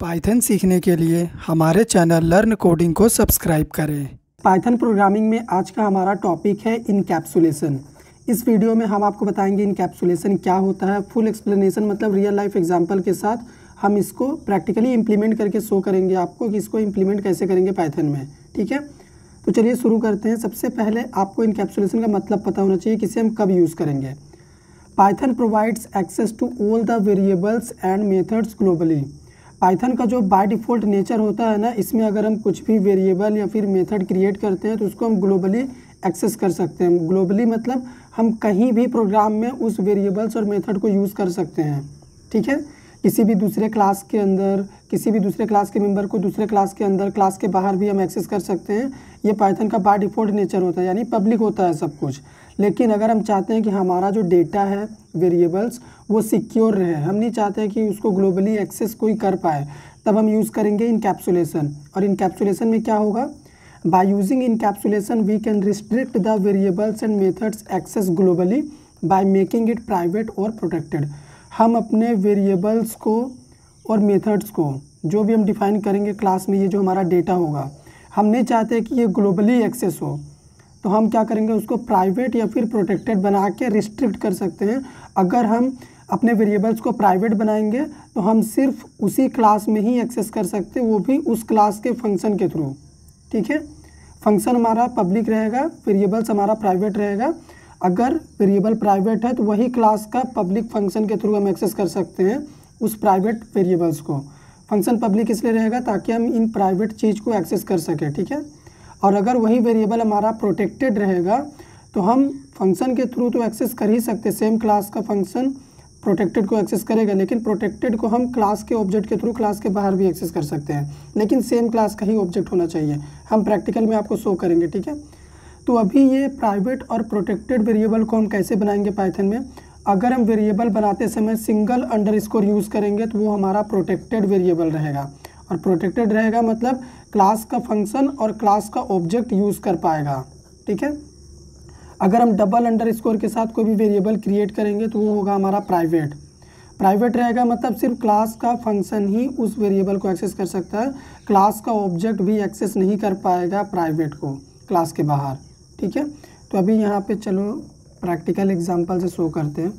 Python सीखने के लिए हमारे चैनल लर्न कोडिंग को सब्सक्राइब करें पाइथन प्रोग्रामिंग में आज का हमारा टॉपिक है इनकैप्सुलेशन इस वीडियो में हम आपको बताएंगे इनकैप्सुलेशन क्या होता है फुल एक्सप्लेनेशन मतलब रियल लाइफ एग्जांपल के साथ हम इसको प्रैक्टिकली इम्प्लीमेंट करके शो करेंगे आपको कि इसको इम्प्लीमेंट कैसे करेंगे पाइथन में ठीक है तो चलिए शुरू करते हैं सबसे पहले आपको इनकैप्सुलेशन का मतलब पता होना चाहिए किसे हम कब यूज़ करेंगे Python provides access to all the variables and methods globally Python का जो बाय डिफ़ॉल्ट नेचर होता है ना इसमें अगर हम कुछ भी वेरिएबल या फिर मेथड क्रिएट करते हैं तो उसको हम ग्लोबली एक्सेस कर सकते हैं ग्लोबली मतलब हम कहीं भी प्रोग्राम में उस वेरिएबल्स और मेथड को यूज़ कर सकते हैं ठीक है किसी भी दूसरे क्लास के अंदर किसी भी दूसरे क्लास के मेम्बर को दूसरे क्लास के अंदर क्लास के बाहर भी हम एक्सेस कर सकते हैं ये पाइथन का बाय डिफ़ॉल्ट नेचर होता है यानी पब्लिक होता है सब कुछ लेकिन अगर हम चाहते हैं कि हमारा जो डेटा है वेरिएबल्स वो सिक्योर रहे हम नहीं चाहते कि उसको ग्लोबली एक्सेस कोई कर पाए तब हम यूज़ करेंगे इनकैप्सुलेसन और इनकैप्सुलेसन में क्या होगा by using encapsulation we can restrict the variables and methods access globally by making it private or protected हम अपने वेरिएबल्स को और मेथड्स को जो भी हम डिफाइन करेंगे क्लास में ये जो हमारा डेटा होगा हम नहीं चाहते कि ये ग्लोबली एक्सेस हो तो हम क्या करेंगे उसको प्राइवेट या फिर प्रोटेक्टेड बना के रिस्ट्रिक्ट कर सकते हैं अगर हम अपने वेरिएबल्स को प्राइवेट बनाएंगे तो हम सिर्फ उसी क्लास में ही एक्सेस कर सकते हैं वो भी उस क्लास के फंक्शन के थ्रू ठीक है फंक्शन हमारा पब्लिक रहेगा वेरिएबल्स हमारा प्राइवेट रहेगा अगर वेरिएबल प्राइवेट है तो वही क्लास का पब्लिक फंक्शन के थ्रू हम एक्सेस कर सकते हैं उस प्राइवेट वेरिएबल्स को फंक्शन पब्लिक इसलिए रहेगा ताकि हम इन प्राइवेट चीज़ को एक्सेस कर सकें ठीक है और अगर वही वेरिएबल हमारा प्रोटेक्टेड रहेगा तो हम फंक्शन के थ्रू तो एक्सेस कर ही सकते सेम क्लास का फंक्शन प्रोटेक्टेड को एक्सेस करेगा लेकिन प्रोटेक्टेड को हम क्लास के ऑब्जेक्ट के थ्रू क्लास के बाहर भी एक्सेस कर सकते हैं लेकिन सेम क्लास का ही ऑब्जेक्ट होना चाहिए हम प्रैक्टिकल में आपको शो करेंगे ठीक है तो अभी ये प्राइवेट और प्रोटेक्टेड वेरिएबल को हम कैसे बनाएंगे पाइथन में अगर हम वेरिएबल बनाते समय सिंगल अंडर यूज़ करेंगे तो वो हमारा प्रोटेक्टेड वेरिएबल रहेगा और प्रोटेक्टेड रहेगा मतलब क्लास का फंक्शन और क्लास का ऑब्जेक्ट यूज़ कर पाएगा ठीक है अगर हम डबल अंडर स्कोर के साथ कोई भी वेरिएबल क्रिएट करेंगे तो वो होगा हमारा प्राइवेट प्राइवेट रहेगा मतलब सिर्फ क्लास का फंक्शन ही उस वेरिएबल को एक्सेस कर सकता है क्लास का ऑब्जेक्ट भी एक्सेस नहीं कर पाएगा प्राइवेट को क्लास के बाहर ठीक है तो अभी यहाँ पे चलो प्रैक्टिकल एग्जांपल से शो करते हैं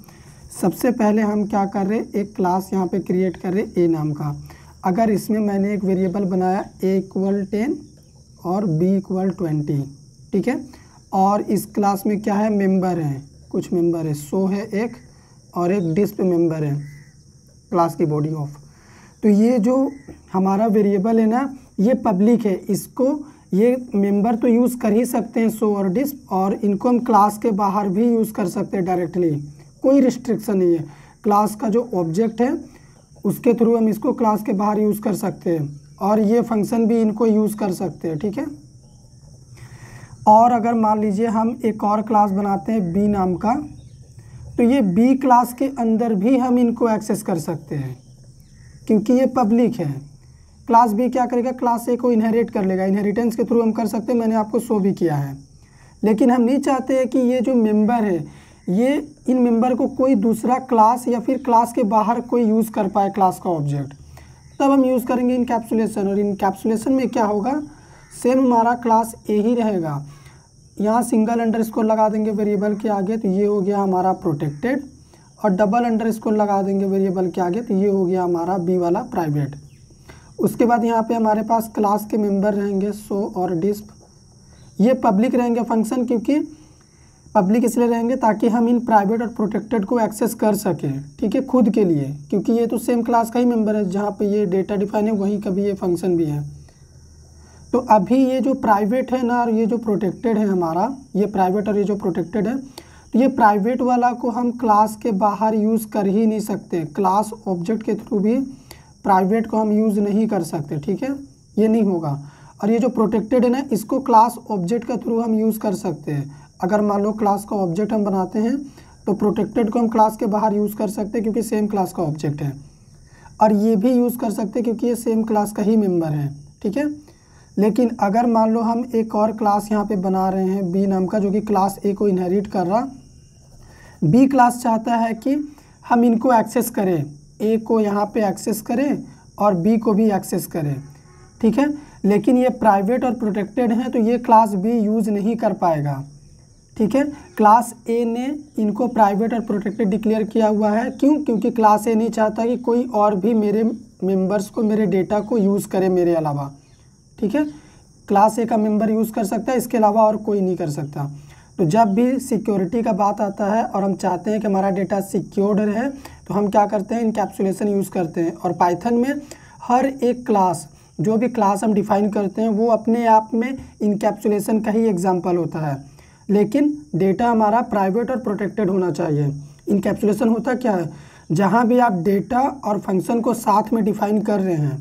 सबसे पहले हम क्या कर रहे हैं एक क्लास यहाँ पे क्रिएट कर रहे ए नाम का अगर इसमें मैंने एक वेरिएबल बनाया ए इक्वल टेन और बी इक्वल ट्वेंटी ठीक है और इस क्लास में क्या है मेंबर हैं कुछ मेंबर है सो है एक और एक डिस्प मेंबर है क्लास की बॉडी ऑफ तो ये जो हमारा वेरिएबल है ना ये पब्लिक है इसको ये मेंबर तो यूज़ कर ही सकते हैं सो और डिस्प और इनको हम क्लास के बाहर भी यूज़ कर सकते हैं डायरेक्टली कोई रिस्ट्रिक्शन नहीं है क्लास का जो ऑब्जेक्ट है उसके थ्रू हम इसको क्लास के बाहर यूज़ कर सकते हैं और ये फंक्शन भी इनको यूज़ कर सकते हैं ठीक है और अगर मान लीजिए हम एक और क्लास बनाते हैं बी नाम का तो ये बी क्लास के अंदर भी हम इनको एक्सेस कर सकते हैं क्योंकि ये पब्लिक है क्लास बी क्या करेगा क्लास ए को इनहेरिट कर लेगा इनहेरिटेंस के थ्रू हम कर सकते हैं मैंने आपको शो भी किया है लेकिन हम नहीं चाहते हैं कि ये जो मेम्बर है ये इन मेंबर को कोई दूसरा क्लास या फिर क्लास के बाहर कोई यूज़ कर पाए क्लास का ऑब्जेक्ट तब हम यूज़ करेंगे इनकेप्सुलेसन और इनकेप्सुलेसन में क्या होगा सेम हमारा क्लास ए ही रहेगा यहाँ सिंगल स्कोर लगा देंगे वेरिएबल के आगे तो ये हो गया हमारा प्रोटेक्टेड और डबल स्कोर लगा देंगे वेरिएबल के आगे तो ये हो गया हमारा बी वाला प्राइवेट उसके बाद यहाँ पे हमारे पास क्लास के मेंबर रहेंगे सो और डिस्प ये पब्लिक रहेंगे फंक्शन क्योंकि पब्लिक इसलिए रहेंगे ताकि हम इन प्राइवेट और प्रोटेक्टेड को एक्सेस कर सकें ठीक है खुद के लिए क्योंकि ये तो सेम क्लास का ही मेम्बर है जहाँ पर ये डेटा डिफाइन है वहीं का भी ये फंक्शन भी है तो अभी ये जो प्राइवेट है ना और ये जो प्रोटेक्टेड है हमारा ये प्राइवेट और ये जो प्रोटेक्टेड है तो ये प्राइवेट वाला को हम क्लास के बाहर यूज़ कर ही नहीं सकते क्लास ऑब्जेक्ट के थ्रू भी प्राइवेट को हम यूज़ नहीं कर सकते ठीक है ये नहीं होगा और ये जो प्रोटेक्टेड है ना इसको क्लास ऑब्जेक्ट के थ्रू हम यूज़ कर सकते हैं अगर मान लो क्लास का ऑब्जेक्ट हम बनाते हैं तो प्रोटेक्टेड को हम क्लास के बाहर यूज़ कर सकते हैं क्योंकि सेम क्लास का ऑब्जेक्ट है और ये भी यूज़ कर सकते हैं क्योंकि ये सेम क्लास का ही मेम्बर है ठीक है लेकिन अगर मान लो हम एक और क्लास यहाँ पे बना रहे हैं बी नाम का जो कि क्लास ए को इनहेरिट कर रहा बी क्लास चाहता है कि हम इनको एक्सेस करें ए को यहाँ पे एक्सेस करें और बी को भी एक्सेस करें ठीक है लेकिन ये प्राइवेट और प्रोटेक्टेड हैं तो ये क्लास बी यूज़ नहीं कर पाएगा ठीक है क्लास ए ने इनको प्राइवेट और प्रोटेक्टेड डिक्लेयर किया हुआ है क्यों क्योंकि क्लास ए नहीं चाहता कि कोई और भी मेरे मेंबर्स को मेरे डेटा को यूज़ करे मेरे अलावा ठीक है क्लास ए का मेंबर यूज़ कर सकता है इसके अलावा और कोई नहीं कर सकता तो जब भी सिक्योरिटी का बात आता है और हम चाहते हैं कि हमारा डेटा सिक्योर्ड रहे तो हम क्या करते हैं इनकेप्सुलेशन यूज़ करते हैं और पाइथन में हर एक क्लास जो भी क्लास हम डिफ़ाइन करते हैं वो अपने आप में इनकेप्सुलेशन का ही एग्जाम्पल होता है लेकिन डेटा हमारा प्राइवेट और प्रोटेक्टेड होना चाहिए इनकेप्सुलेशन होता क्या है जहाँ भी आप डेटा और फंक्शन को साथ में डिफाइन कर रहे हैं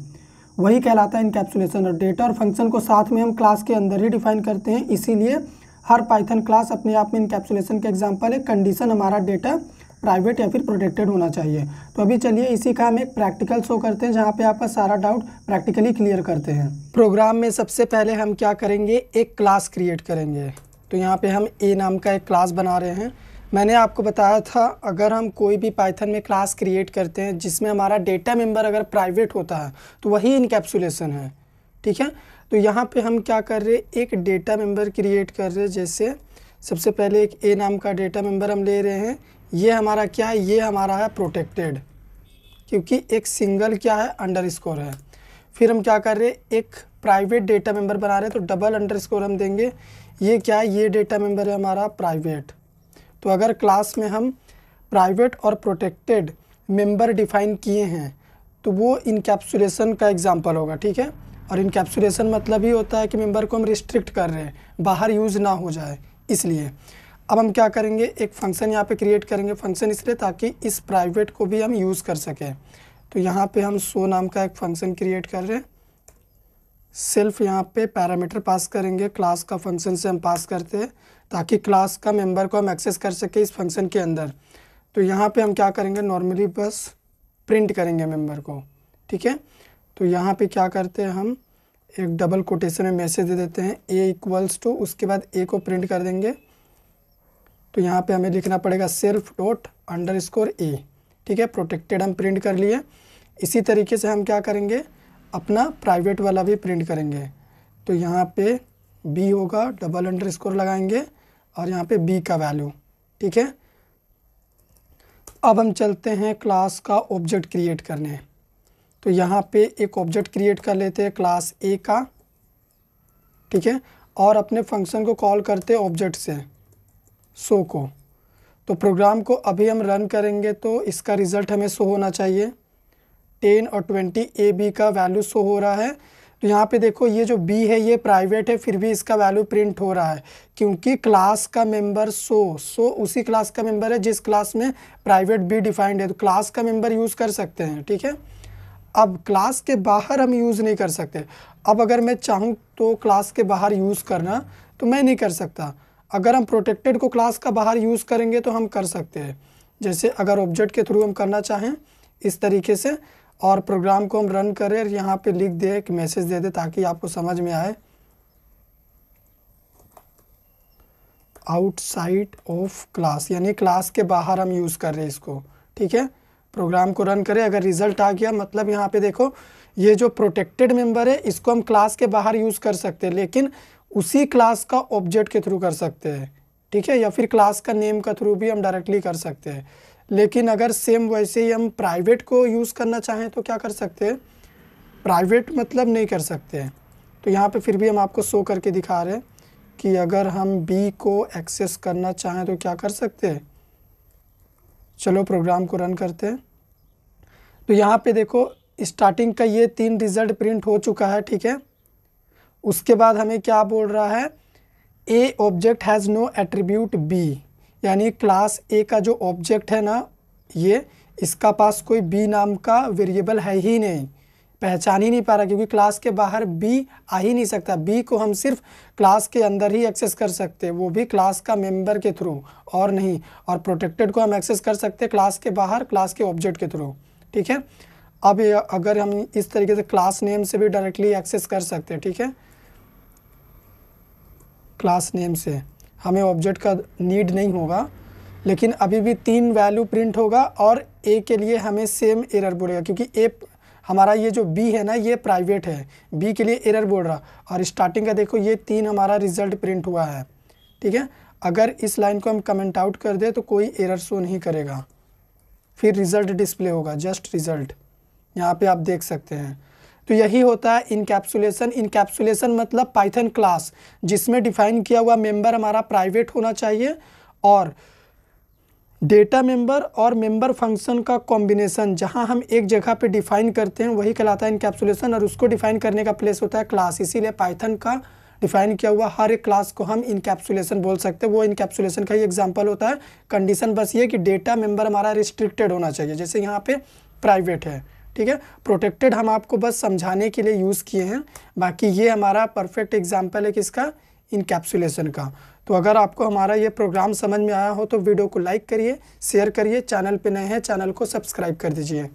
वही कहलाता है इनकेप्सुलेशन और डेटा और फंक्शन को साथ में हम क्लास के अंदर ही डिफाइन करते हैं इसीलिए हर पाइथन क्लास अपने आप में इनकेप्सुलेशन का एग्जाम्पल है कंडीशन हमारा डेटा प्राइवेट या फिर प्रोटेक्टेड होना चाहिए तो अभी चलिए इसी का हम एक प्रैक्टिकल शो करते हैं जहाँ पे आपका सारा डाउट प्रैक्टिकली क्लियर करते हैं प्रोग्राम में सबसे पहले हम क्या करेंगे एक क्लास क्रिएट करेंगे तो यहाँ पे हम ए नाम का एक क्लास बना रहे हैं मैंने आपको बताया था अगर हम कोई भी पाइथन में क्लास क्रिएट करते हैं जिसमें हमारा डेटा मेंबर अगर प्राइवेट होता है तो वही इनकेप्सुलेशन है ठीक है तो यहाँ पे हम क्या कर रहे हैं एक डेटा मेंबर क्रिएट कर रहे हैं जैसे सबसे पहले एक ए नाम का डेटा मेंबर हम ले रहे हैं ये हमारा क्या है ये हमारा है प्रोटेक्टेड क्योंकि एक सिंगल क्या है अंडर है फिर हम क्या कर रहे हैं एक प्राइवेट डेटा मेंबर बना रहे हैं तो डबल अंडरस्कोर हम देंगे ये क्या है ये डेटा मेंबर है हमारा प्राइवेट तो अगर क्लास में हम प्राइवेट और प्रोटेक्टेड मेंबर डिफाइन किए हैं तो वो इनकेप्सुलेशन का एग्जाम्पल होगा ठीक है और इनकेप्सुलेशन मतलब ही होता है कि मेंबर को हम रिस्ट्रिक्ट कर रहे हैं बाहर यूज़ ना हो जाए इसलिए अब हम क्या करेंगे एक फंक्शन यहाँ पे क्रिएट करेंगे फंक्शन इसलिए ताकि इस प्राइवेट को भी हम यूज़ कर सकें तो यहाँ पे हम सो नाम का एक फंक्शन क्रिएट कर रहे हैं सेल्फ यहाँ पे पैरामीटर पास करेंगे क्लास का फंक्शन से हम पास करते हैं ताकि क्लास का मेंबर को हम एक्सेस कर सके इस फंक्शन के अंदर तो यहाँ पे हम क्या करेंगे नॉर्मली बस प्रिंट करेंगे मेंबर को ठीक है तो यहाँ पे क्या करते हैं हम एक डबल कोटेशन में मैसेज दे देते हैं ए इक्वल्स टू उसके बाद ए को प्रिंट कर देंगे तो यहाँ पर हमें लिखना पड़ेगा self dot underscore A ठीक है प्रोटेक्टेड हम प्रिंट कर लिए इसी तरीके से हम क्या करेंगे अपना प्राइवेट वाला भी प्रिंट करेंगे तो यहाँ पे बी होगा डबल अंडर स्कोर लगाएंगे और यहाँ पे बी का वैल्यू ठीक है अब हम चलते हैं क्लास का ऑब्जेक्ट क्रिएट करने तो यहाँ पे एक ऑब्जेक्ट क्रिएट कर लेते हैं क्लास ए का ठीक है और अपने फंक्शन को कॉल करते हैं ऑब्जेक्ट से सो को तो प्रोग्राम को अभी हम रन करेंगे तो इसका रिज़ल्ट हमें शो होना चाहिए टेन और ट्वेंटी ए बी का वैल्यू शो हो रहा है तो यहाँ पे देखो ये जो बी है ये प्राइवेट है फिर भी इसका वैल्यू प्रिंट हो रहा है क्योंकि क्लास का मेंबर सो सो उसी क्लास का मेंबर है जिस क्लास में प्राइवेट बी डिफाइंड है तो क्लास का मेंबर यूज़ कर सकते हैं ठीक है अब क्लास के बाहर हम यूज़ नहीं कर सकते अब अगर मैं चाहूँ तो क्लास के बाहर यूज़ करना तो मैं नहीं कर सकता अगर हम प्रोटेक्टेड को क्लास का बाहर यूज़ करेंगे तो हम कर सकते हैं जैसे अगर ऑब्जेक्ट के थ्रू हम करना चाहें इस तरीके से और प्रोग्राम को हम रन करें और यहाँ पे लिख दे एक मैसेज दे दे ताकि आपको समझ में आए आउटसाइड ऑफ क्लास यानी क्लास के बाहर हम यूज़ कर रहे हैं इसको ठीक है प्रोग्राम को रन करें अगर रिजल्ट आ गया मतलब यहाँ पे देखो ये जो प्रोटेक्टेड मेंबर है इसको हम क्लास के बाहर यूज़ कर सकते हैं लेकिन उसी क्लास का ऑब्जेक्ट के थ्रू कर सकते हैं ठीक है या फिर क्लास का नेम का थ्रू भी हम डायरेक्टली कर सकते हैं लेकिन अगर सेम वैसे ही हम प्राइवेट को यूज़ करना चाहें तो क्या कर सकते हैं प्राइवेट मतलब नहीं कर सकते हैं तो यहाँ पे फिर भी हम आपको शो करके दिखा रहे हैं कि अगर हम बी को एक्सेस करना चाहें तो क्या कर सकते हैं चलो प्रोग्राम को रन करते हैं तो यहाँ पे देखो स्टार्टिंग का ये तीन रिजल्ट प्रिंट हो चुका है ठीक है उसके बाद हमें क्या बोल रहा है A object has no attribute B यानी क्लास ए का जो ऑब्जेक्ट है ना ये इसका पास कोई बी नाम का वेरिएबल है ही नहीं पहचान ही नहीं पा रहा क्योंकि क्लास के बाहर बी आ ही नहीं सकता बी को हम सिर्फ क्लास के अंदर ही एक्सेस कर सकते वो भी क्लास का मेंबर के थ्रू और नहीं और प्रोटेक्टेड को हम एक्सेस कर सकते हैं क्लास के बाहर क्लास के ऑब्जेक्ट के थ्रू ठीक है अब अगर हम इस तरीके से क्लास नेम से भी डायरेक्टली एक्सेस कर सकते हैं ठीक है क्लास नेम से हमें ऑब्जेक्ट का नीड नहीं होगा लेकिन अभी भी तीन वैल्यू प्रिंट होगा और ए के लिए हमें सेम एरर बोलेगा क्योंकि ए हमारा ये जो बी है ना ये प्राइवेट है बी के लिए एरर बोल रहा और स्टार्टिंग का देखो ये तीन हमारा रिजल्ट प्रिंट हुआ है ठीक है अगर इस लाइन को हम कमेंट आउट कर दें तो कोई एरर शो नहीं करेगा फिर रिज़ल्ट डिस्प्ले होगा जस्ट रिज़ल्ट यहाँ पे आप देख सकते हैं तो यही होता है इनकैप्सुलेशन इनकैप्सुलेशन मतलब पाइथन क्लास जिसमें डिफाइन किया हुआ मेंबर हमारा प्राइवेट होना चाहिए और डेटा मेंबर और मेंबर फंक्शन का कॉम्बिनेशन जहां हम एक जगह पे डिफाइन करते हैं वही कहलाता है इनकैप्सुलेशन और उसको डिफाइन करने का प्लेस होता है क्लास इसीलिए पाइथन का डिफाइन किया हुआ हर एक क्लास को हम इनकैप्सुलेशन बोल सकते हैं वो इनकैप्सुलेशन का ही एग्जाम्पल होता है कंडीशन बस ये कि डेटा मेंबर हमारा रिस्ट्रिक्टेड होना चाहिए जैसे यहाँ पे प्राइवेट है ठीक है प्रोटेक्टेड हम आपको बस समझाने के लिए यूज़ किए हैं बाकी ये हमारा परफेक्ट एग्जाम्पल है किसका इनकेप्सुलेशन का तो अगर आपको हमारा ये प्रोग्राम समझ में आया हो तो वीडियो को लाइक करिए शेयर करिए चैनल पर नए हैं चैनल को सब्सक्राइब कर दीजिए